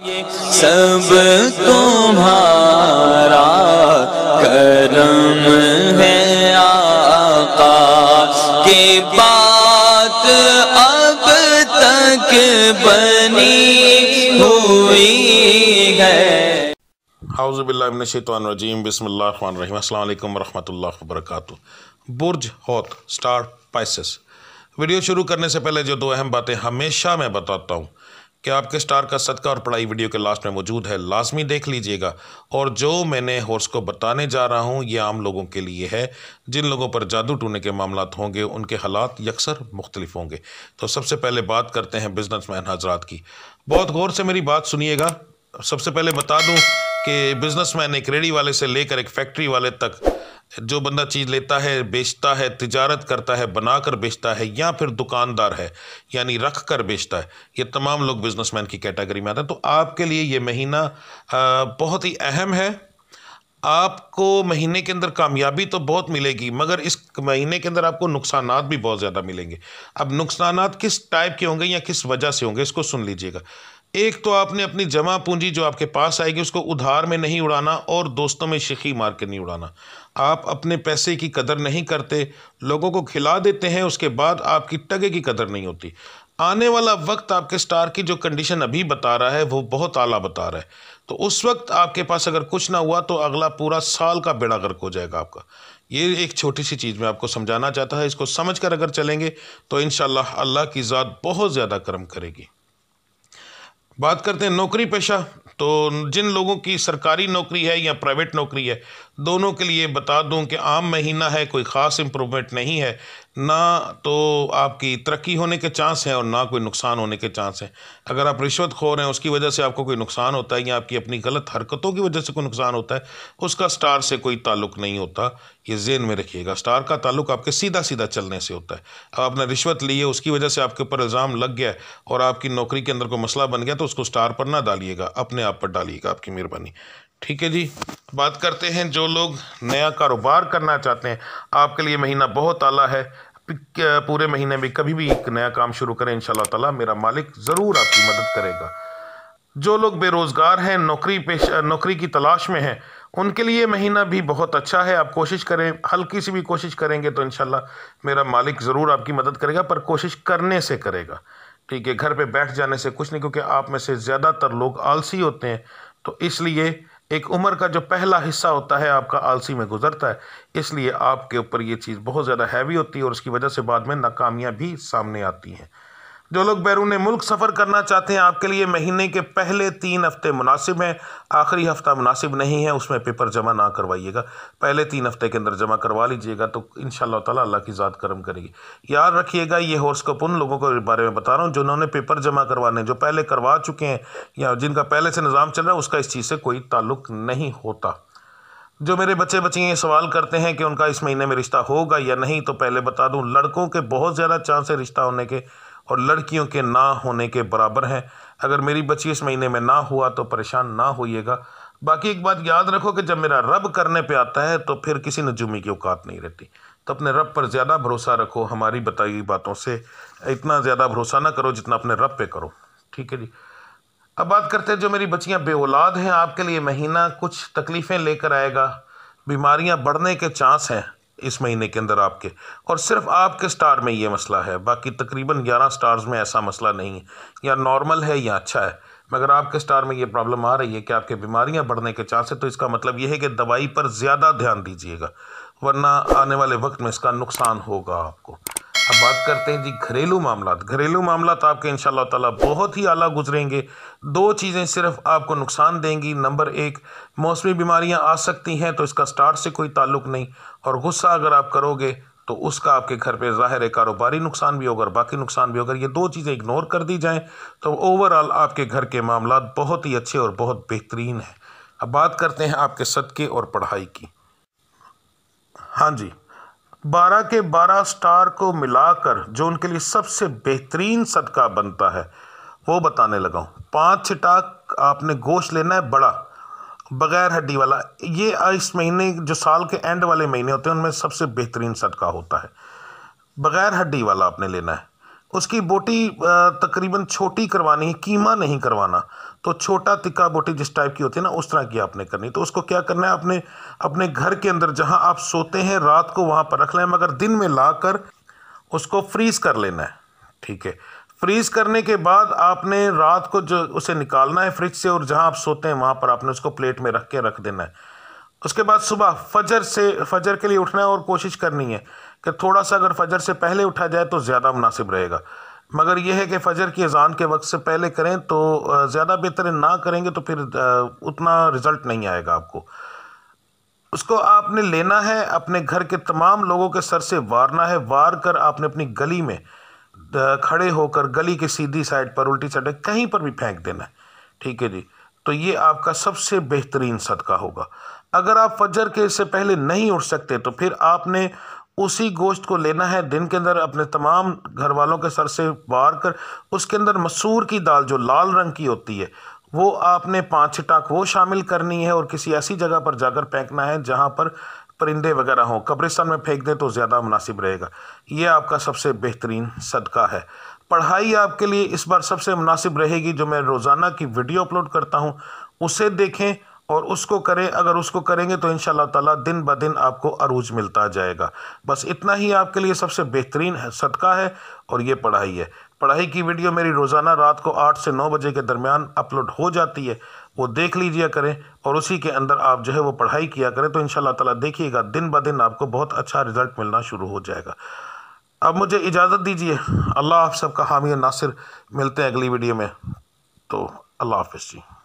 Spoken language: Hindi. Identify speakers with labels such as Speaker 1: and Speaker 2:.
Speaker 1: सब तुम्हारा करम है आका के बात अब तक बनी हुई है हाउज़बिल्लाशतवानरजीम बसमीम अल्लाम वरहमल वर्क बुर्ज होत स्टार पाइसिस वीडियो शुरू करने से पहले जो दो अहम बातें हमेशा मैं बताता हूँ कि आपके स्टार का सदका और पढ़ाई वीडियो के लास्ट में मौजूद है लाजमी देख लीजिएगा और जो मैंने हॉर्स को बताने जा रहा हूँ ये आम लोगों के लिए है जिन लोगों पर जादू टूने के मामला होंगे उनके हालात यकसर मुख्तलिफ होंगे तो सबसे पहले बात करते हैं बिजनेस मैन हजरात की बहुत गौर से मेरी बात सुनिएगा सबसे पहले बता दूँ कि बिजनेस मैन एक रेडी वाले से लेकर एक फैक्ट्री वाले तक जो बंदा चीज़ लेता है बेचता है तिजारत करता है बना कर बेचता है या फिर दुकानदार है यानी रख कर बेचता है ये तमाम लोग बिजनेसमैन की कैटेगरी में आते हैं तो आपके लिए ये महीना बहुत ही अहम है आपको महीने के अंदर कामयाबी तो बहुत मिलेगी मगर इस महीने के अंदर आपको नुकसान भी बहुत ज़्यादा मिलेंगे अब नुकसान किस टाइप के होंगे या किस वजह से होंगे इसको सुन लीजिएगा एक तो आपने अपनी जमा पूंजी जो आपके पास आएगी उसको उधार में नहीं उड़ाना और दोस्तों में शिखी मार के नहीं उड़ाना आप अपने पैसे की कदर नहीं करते लोगों को खिला देते हैं उसके बाद आपकी टगे की कदर नहीं होती आने वाला वक्त आपके स्टार की जो कंडीशन अभी बता रहा है वो बहुत आला बता रहा है तो उस वक्त आपके पास अगर कुछ ना हुआ तो अगला पूरा साल का बेड़ा गर्क हो जाएगा आपका ये एक छोटी सी चीज़ मैं आपको समझाना चाहता है इसको समझ कर अगर चलेंगे तो इन अल्लाह की ज़ात बहुत ज़्यादा कर्म करेगी बात करते हैं नौकरी पेशा तो जिन लोगों की सरकारी नौकरी है या प्राइवेट नौकरी है दोनों के लिए बता दूं कि आम महीना है कोई ख़ास इम्प्रूवमेंट नहीं है ना तो आपकी तरक्की होने के चांस हैं और ना कोई नुकसान होने के चांस हैं अगर आप रिश्वत खोर हैं उसकी वजह से आपको कोई नुकसान होता है या आपकी अपनी गलत हरकतों की वजह से कोई नुकसान होता है उसका स्टार से कोई ताल्लुक नहीं होता ये जेन में रखिएगा स्टार का ताल्लुक आपके सीधा सीधा चलने से होता है अब आपने रिश्वत ली है उसकी वजह से आपके ऊपर इल्ज़ाम लग गया और आपकी नौकरी के अंदर कोई मसला बन गया तो उसको स्टार पर ना डालिएगा अपने आप पर डालिएगा आपकी मेहरबानी ठीक है जी बात करते हैं जो लोग नया कारोबार करना चाहते हैं आपके लिए महीना बहुत आला है पूरे महीने में कभी भी एक नया काम शुरू करें इन तला मेरा मालिक ज़रूर आपकी मदद करेगा जो लोग बेरोज़गार हैं नौकरी पेश नौकरी की तलाश में हैं उनके लिए महीना भी बहुत अच्छा है आप कोशिश करें हल्की सी भी कोशिश करेंगे तो इन मेरा मालिक ज़रूर आपकी मदद करेगा पर कोशिश करने से करेगा ठीक है घर पर बैठ जाने से कुछ नहीं क्योंकि आप में से ज़्यादातर लोग आलसी होते हैं तो इसलिए एक उम्र का जो पहला हिस्सा होता है आपका आलसी में गुजरता है इसलिए आपके ऊपर ये चीज़ बहुत ज़्यादा हैवी होती है और उसकी वजह से बाद में नाकामियाँ भी सामने आती हैं जो लोग बैरून मुल्क सफ़र करना चाहते हैं आपके लिए महीने के पहले तीन हफ्ते मुनासिब हैं आखिरी हफ्ता मुनासिब नहीं है उसमें पेपर जमा ना करवाइएगा पहले तीन हफ्ते के अंदर जमा करवा लीजिएगा तो इन ताला अल्लाह की ज़ात करम करेगी याद रखिएगा ये हॉर्स्कोप उन लोगों के बारे में बता रहा हूँ जिन्होंने पेपर जमा करवाने जो पहले करवा चुके हैं या जिनका पहले से निज़ाम चल रहा है उसका इस चीज़ से कोई ताल्लुक नहीं होता जो मेरे बच्चे बच्चे ये सवाल करते हैं कि उनका इस महीने में रिश्ता होगा या नहीं तो पहले बता दूँ लड़कों के बहुत ज़्यादा चांस है रिश्ता होने के और लड़कियों के ना होने के बराबर हैं अगर मेरी बच्ची इस महीने में ना हुआ तो परेशान ना होइएगा बाकी एक बात याद रखो कि जब मेरा रब करने पे आता है तो फिर किसी नजूमी की औकात नहीं रहती तो अपने रब पर ज़्यादा भरोसा रखो हमारी बताई हुई बातों से इतना ज़्यादा भरोसा ना करो जितना अपने रब पे करो ठीक है जी अब बात करते हैं जो मेरी बच्चियाँ बे हैं आपके लिए महीना कुछ तकलीफ़ें लेकर आएगा बीमारियाँ बढ़ने के चांस हैं इस महीने के अंदर आपके और सिर्फ आपके स्टार में ये मसला है बाकी तकरीबन ग्यारह स्टार्स में ऐसा मसला नहीं है या नॉर्मल है या अच्छा है मगर आपके स्टार में ये प्रॉब्लम आ रही है कि आपके बीमारियां बढ़ने के चांस है तो इसका मतलब ये है कि दवाई पर ज़्यादा ध्यान दीजिएगा वरना आने वाले वक्त में इसका नुकसान होगा आपको अब बात करते हैं जी घरेलू मामला घरेलू मामला आपके इन ताला बहुत ही आला गुजरेंगे दो चीज़ें सिर्फ आपको नुकसान देंगी नंबर एक मौसमी बीमारियां आ सकती हैं तो इसका स्टार्ट से कोई ताल्लुक नहीं और गुस्सा अगर आप करोगे तो उसका आपके घर पे ज़ाहिर है कारोबारी नुकसान भी होगा और बाकी नुकसान भी होगा ये दो चीज़ें इग्नोर कर दी जाएँ तो ओवरऑल आपके घर के मामला बहुत ही अच्छे और बहुत बेहतरीन हैं अब बात करते हैं आपके सदक़े और पढ़ाई की हाँ जी बारह के बारह स्टार को मिलाकर जो उनके लिए सबसे बेहतरीन सदका बनता है वो बताने लगा हूँ पाँच छिटाक आपने गोश्त लेना है बड़ा बगैर हड्डी वाला ये इस महीने जो साल के एंड वाले महीने होते हैं उनमें सबसे बेहतरीन सदका होता है बगैर हड्डी वाला आपने लेना है उसकी बोटी तकरीबन छोटी करवानी है कीमा नहीं करवाना तो छोटा तिक्का बोटी जिस टाइप की होती है ना उस तरह की आपने करनी तो उसको क्या करना है आपने अपने घर के अंदर जहाँ आप सोते हैं रात को वहाँ पर रख लें मगर दिन में ला कर उसको फ्रीज़ कर लेना है ठीक है फ्रीज़ करने के बाद आपने रात को जो उसे निकालना है फ्रिज से और जहाँ आप सोते हैं वहाँ पर आपने उसको प्लेट में रख के रख देना है उसके बाद सुबह फजर से फजर के लिए उठना है और कोशिश करनी है कि थोड़ा सा अगर फजर से पहले उठा जाए तो ज़्यादा मुनासिब रहेगा मगर यह है कि फ़जर की अजान के वक्त से पहले करें तो ज़्यादा बेहतर ना करेंगे तो फिर उतना रिज़ल्ट नहीं आएगा आपको उसको आपने लेना है अपने घर के तमाम लोगों के सर से वारना है वार कर आपने अपनी गली में खड़े होकर गली के सीधी साइड पर उल्टी साइड कहीं पर भी फेंक देना है ठीक है जी तो ये आपका सबसे बेहतरीन सदका होगा अगर आप फजर के से पहले नहीं उठ सकते तो फिर आपने उसी गोश्त को लेना है दिन के अंदर अपने तमाम घर वालों के सर से बार कर उसके अंदर मसूर की दाल जो लाल रंग की होती है वो आपने पाँच छिटाक वो शामिल करनी है और किसी ऐसी जगह पर जाकर फेंकना है जहाँ पर परिंदे वगैरह हों कब्रिस्तान में फेंक दें तो ज़्यादा मुनासिब रहेगा ये आपका सबसे बेहतरीन सदका है पढ़ाई आपके लिए इस बार सबसे मुनासिब रहेगी जो मैं रोज़ाना की वीडियो अपलोड करता हूँ उसे देखें और उसको करें अगर उसको करेंगे तो इन ताला दिन ब दिन आपको अरूज मिलता जाएगा बस इतना ही आपके लिए सबसे बेहतरीन सदका है और ये पढ़ाई है पढ़ाई की वीडियो मेरी रोज़ाना रात को आठ से नौ बजे के दरमियान अपलोड हो जाती है वो देख लीजिए करें और उसी के अंदर आप जो है वो पढ़ाई किया करें तो इन ताला देखिएगा दिन ब दिन आपको बहुत अच्छा रिज़ल्ट मिलना शुरू हो जाएगा अब मुझे इजाज़त दीजिए अल्लाह आप सबका हामी नासिर मिलते हैं अगली वीडियो में तो अल्लाह हाफ जी